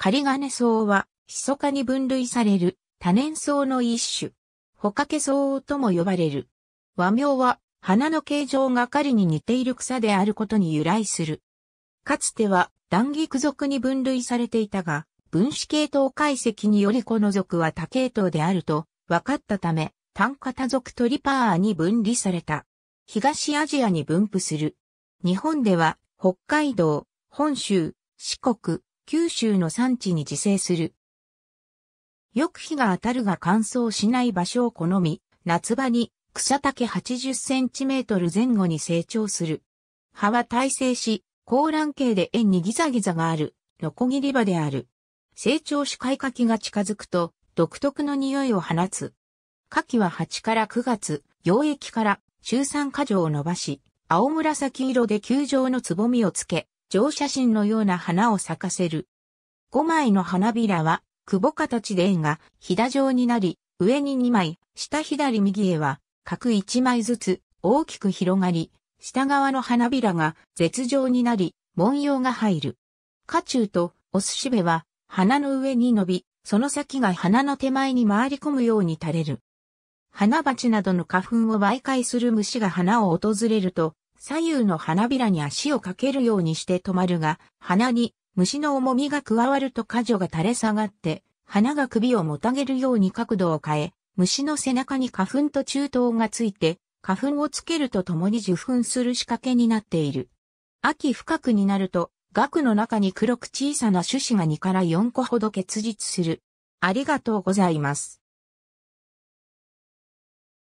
カリガネ草は、密かに分類される多年草の一種。ホカケ草とも呼ばれる。和名は、花の形状が狩りに似ている草であることに由来する。かつては、断菊属に分類されていたが、分子系統解析によりこの属は多系統であると分かったため、単多属トリパーに分離された。東アジアに分布する。日本では、北海道、本州、四国、九州の産地に自生する。よく日が当たるが乾燥しない場所を好み、夏場に草丈80センチメートル前後に成長する。葉は耐性し、高卵形で円にギザギザがある、ノコギリ葉である。成長し開花期が近づくと、独特の匂いを放つ。花期は8から9月、溶液から中酸化状を伸ばし、青紫色で球状のつぼみをつけ、乗車真のような花を咲かせる。5枚の花びらは、久保形で円が、ひだ状になり、上に2枚、下左右へは、各1枚ずつ、大きく広がり、下側の花びらが、絶状になり、文様が入る。花中と、お寿司部は、花の上に伸び、その先が花の手前に回り込むように垂れる。花鉢などの花粉を媒介する虫が花を訪れると、左右の花びらに足をかけるようにして止まるが、鼻に虫の重みが加わると果樹が垂れ下がって、花が首をもたげるように角度を変え、虫の背中に花粉と中等がついて、花粉をつけるとともに受粉する仕掛けになっている。秋深くになると、額の中に黒く小さな種子が2から4個ほど結実する。ありがとうございます。